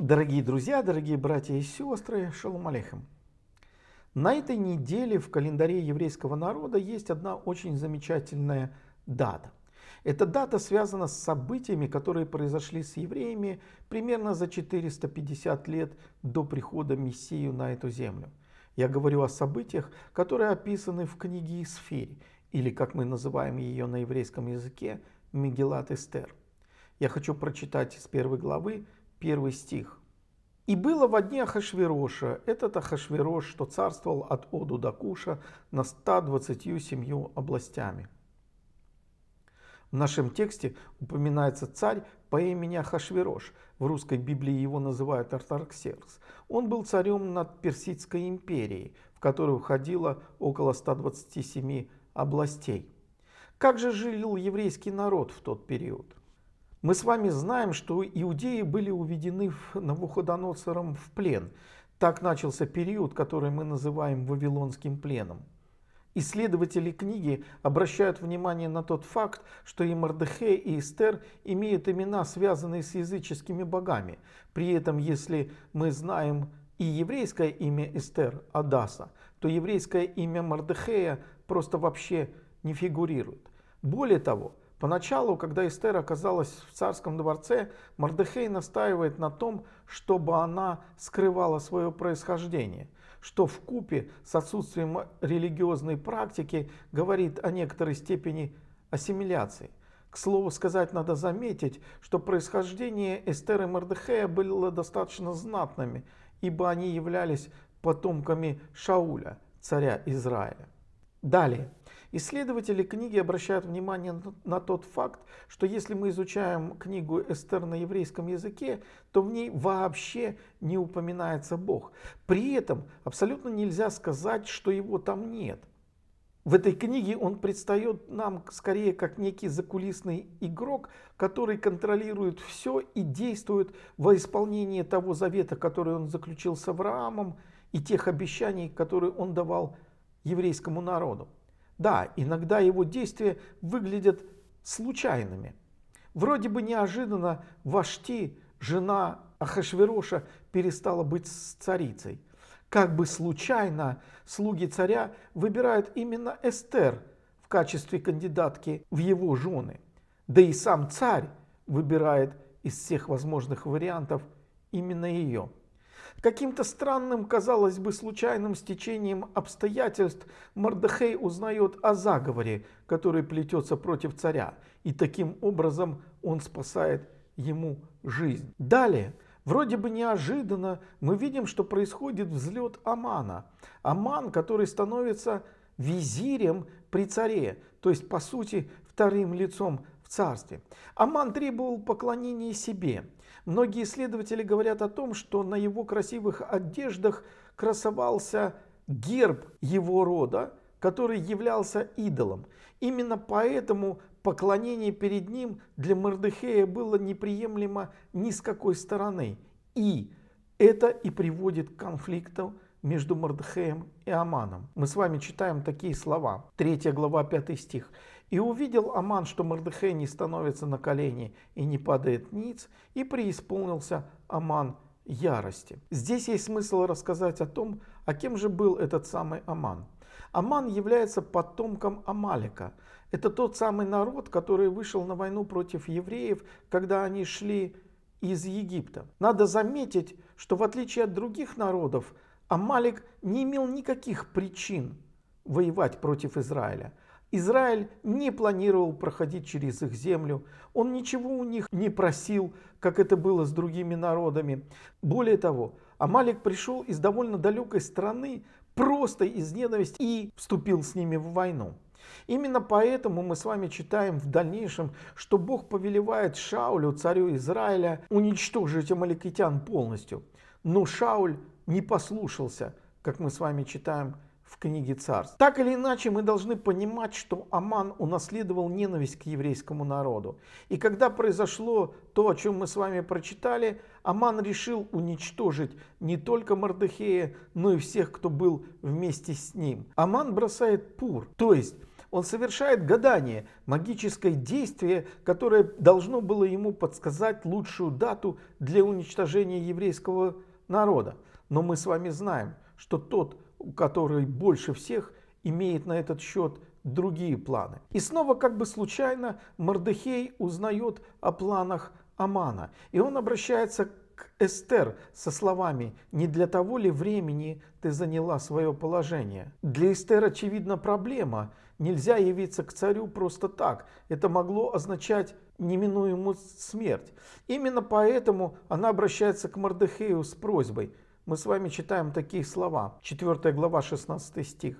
Дорогие друзья, дорогие братья и сестры, шалом алейхим. На этой неделе в календаре еврейского народа есть одна очень замечательная дата. Эта дата связана с событиями, которые произошли с евреями примерно за 450 лет до прихода Мессию на эту землю. Я говорю о событиях, которые описаны в книге Исфирь, или как мы называем ее на еврейском языке, Мегелат Эстер. Я хочу прочитать из первой главы первый стих. «И было в дне Ахашвероша, этот Ахашверош, что царствовал от Оду до Куша на 127 областями». В нашем тексте упоминается царь по имени Ахашверош, в русской Библии его называют Артарксеркс. Он был царем над Персидской империей, в которую входило около 127 областей. Как же жил еврейский народ в тот период? Мы с вами знаем, что иудеи были уведены Навуходоносором в плен. Так начался период, который мы называем Вавилонским пленом. Исследователи книги обращают внимание на тот факт, что и Мордехей, и Эстер имеют имена, связанные с языческими богами. При этом, если мы знаем и еврейское имя Эстер, Адаса, то еврейское имя Мордехея просто вообще не фигурирует. Более того, Поначалу, когда Эстер оказалась в царском дворце, Мордехей настаивает на том, чтобы она скрывала свое происхождение, что в купе с отсутствием религиозной практики говорит о некоторой степени ассимиляции. К слову сказать, надо заметить, что происхождение Эстер и Мордехея было достаточно знатными, ибо они являлись потомками Шауля, царя Израиля. Далее. Исследователи книги обращают внимание на тот факт, что если мы изучаем книгу Эстер на еврейском языке, то в ней вообще не упоминается Бог. При этом абсолютно нельзя сказать, что его там нет. В этой книге он предстает нам скорее как некий закулисный игрок, который контролирует все и действует во исполнение того завета, который он заключил с Авраамом, и тех обещаний, которые он давал еврейскому народу. Да, иногда его действия выглядят случайными. Вроде бы неожиданно Вашти, жена Ахашвероша, перестала быть царицей. Как бы случайно слуги царя выбирают именно Эстер в качестве кандидатки в его жены. Да и сам царь выбирает из всех возможных вариантов именно ее. Каким-то странным, казалось бы, случайным стечением обстоятельств Мордехей узнает о заговоре, который плетется против царя, и таким образом он спасает ему жизнь. Далее, вроде бы неожиданно, мы видим, что происходит взлет Амана. Аман, который становится визирем при царе, то есть, по сути, вторым лицом в царстве. Аман требовал поклонения себе. Многие исследователи говорят о том, что на его красивых одеждах красовался герб его рода, который являлся идолом. Именно поэтому поклонение перед ним для Мордыхея было неприемлемо ни с какой стороны. И это и приводит к конфликту между Мордыхеем и Аманом. Мы с вами читаем такие слова. Третья глава, пятый стих. И увидел Аман, что Мордыхей не становится на колени и не падает ниц, и преисполнился Аман ярости. Здесь есть смысл рассказать о том, а кем же был этот самый Аман. Аман является потомком Амалика. Это тот самый народ, который вышел на войну против евреев, когда они шли из Египта. Надо заметить, что в отличие от других народов, Амалик не имел никаких причин воевать против Израиля. Израиль не планировал проходить через их землю, он ничего у них не просил, как это было с другими народами. Более того, Амалик пришел из довольно далекой страны, просто из ненависти и вступил с ними в войну. Именно поэтому мы с вами читаем в дальнейшем, что Бог повелевает Шаулю, царю Израиля, уничтожить амаликитян полностью. Но Шауль не послушался, как мы с вами читаем в книге царств. Так или иначе, мы должны понимать, что Аман унаследовал ненависть к еврейскому народу. И когда произошло то, о чем мы с вами прочитали, Аман решил уничтожить не только Мордыхея, но и всех, кто был вместе с ним. Аман бросает пур, то есть он совершает гадание, магическое действие, которое должно было ему подсказать лучшую дату для уничтожения еврейского народа. Но мы с вами знаем, что тот, который больше всех имеет на этот счет другие планы. И снова как бы случайно Мордыхей узнает о планах Амана. И он обращается к Эстер со словами «Не для того ли времени ты заняла свое положение?» Для Эстер очевидна проблема. Нельзя явиться к царю просто так. Это могло означать неминуемую смерть. Именно поэтому она обращается к Мордыхею с просьбой – мы с вами читаем такие слова. 4 глава, 16 стих.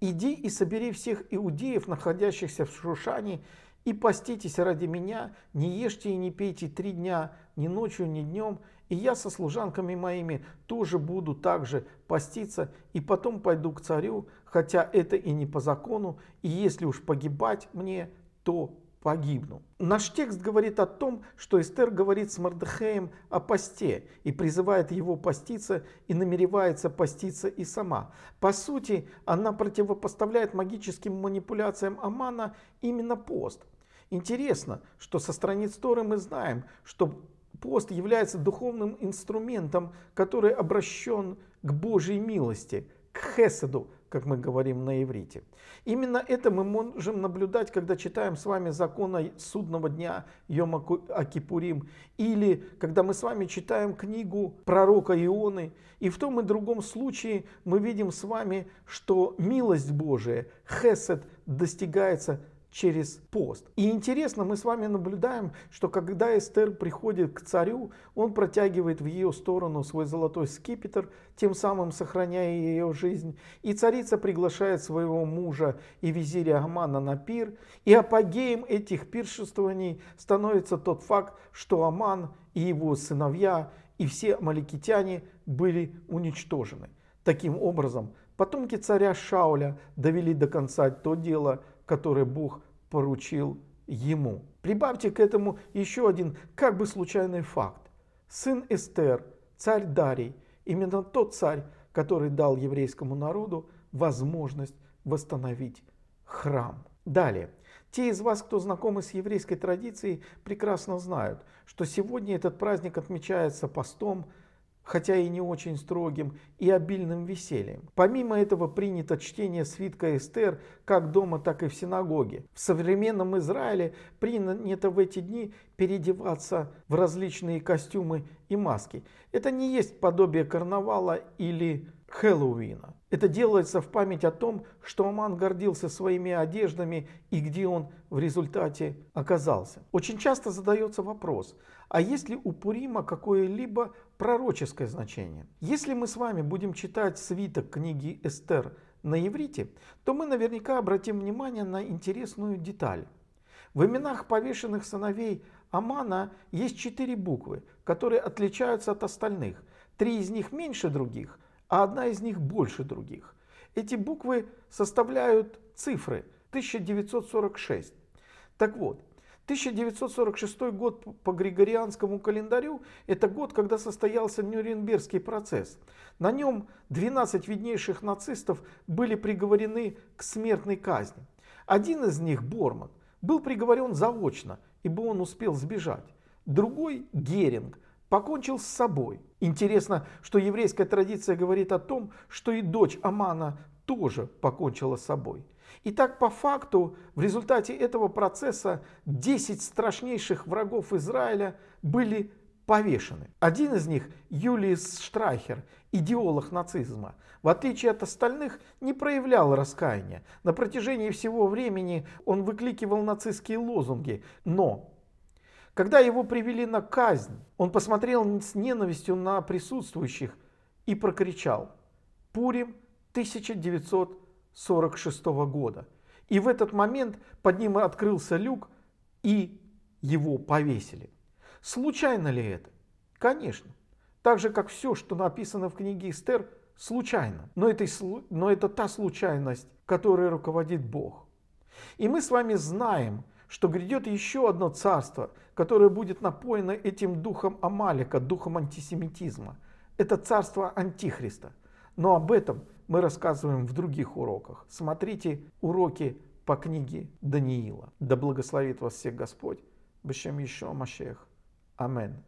«Иди и собери всех иудеев, находящихся в Шушане, и поститесь ради меня, не ешьте и не пейте три дня, ни ночью, ни днем, и я со служанками моими тоже буду также поститься, и потом пойду к царю, хотя это и не по закону, и если уж погибать мне, то погибну. Наш текст говорит о том, что Эстер говорит с Мардыхеем о посте и призывает его поститься и намеревается поститься и сама. По сути, она противопоставляет магическим манипуляциям Амана именно пост. Интересно, что со страниц Торы мы знаем, что пост является духовным инструментом, который обращен к Божьей милости, к хеседу, как мы говорим на иврите. Именно это мы можем наблюдать, когда читаем с вами закона судного дня Йома Акипурим, или когда мы с вами читаем книгу пророка Ионы. И в том и другом случае мы видим с вами, что милость Божия, хесед, достигается – через пост. И интересно, мы с вами наблюдаем, что когда Эстер приходит к царю, он протягивает в ее сторону свой золотой скипетр, тем самым сохраняя ее жизнь. И царица приглашает своего мужа и визиря Амана на пир. И апогеем этих пиршествований становится тот факт, что Аман и его сыновья и все амаликитяне были уничтожены. Таким образом, потомки царя Шауля довели до конца то дело, которое Бог поручил ему. Прибавьте к этому еще один как бы случайный факт. Сын Эстер, царь Дарий, именно тот царь, который дал еврейскому народу возможность восстановить храм. Далее. Те из вас, кто знакомы с еврейской традицией, прекрасно знают, что сегодня этот праздник отмечается постом, хотя и не очень строгим, и обильным весельем. Помимо этого принято чтение свитка Эстер как дома, так и в синагоге. В современном Израиле принято в эти дни переодеваться в различные костюмы и маски. Это не есть подобие карнавала или Хэллоуина. Это делается в память о том, что Аман гордился своими одеждами и где он в результате оказался. Очень часто задается вопрос, а есть ли у Пурима какое-либо пророческое значение? Если мы с вами будем читать свиток книги Эстер на иврите, то мы наверняка обратим внимание на интересную деталь. В именах повешенных сыновей Амана есть четыре буквы, которые отличаются от остальных. Три из них меньше других, а одна из них больше других. Эти буквы составляют цифры 1946. Так вот, 1946 год по Григорианскому календарю – это год, когда состоялся Нюрнбергский процесс. На нем 12 виднейших нацистов были приговорены к смертной казни. Один из них, Борман – был приговорен заочно, ибо он успел сбежать. Другой, Геринг, покончил с собой. Интересно, что еврейская традиция говорит о том, что и дочь Амана тоже покончила с собой. и так по факту, в результате этого процесса 10 страшнейших врагов Израиля были повешены. Один из них, Юлиус Штрахер, идеолог нацизма, в отличие от остальных, не проявлял раскаяния. На протяжении всего времени он выкликивал нацистские лозунги, но когда его привели на казнь, он посмотрел с ненавистью на присутствующих и прокричал «Пурим 1946 года». И в этот момент под ним открылся люк, и его повесили. Случайно ли это? Конечно. Так же, как все, что написано в книге Эстер, случайно. Но, этой, но это та случайность, которой руководит Бог. И мы с вами знаем, что грядет еще одно царство, которое будет напоено этим духом Амалика, духом антисемитизма. Это царство Антихриста. Но об этом мы рассказываем в других уроках. Смотрите уроки по книге Даниила. Да благословит вас всех Господь. Бешем еще Машех. Amen.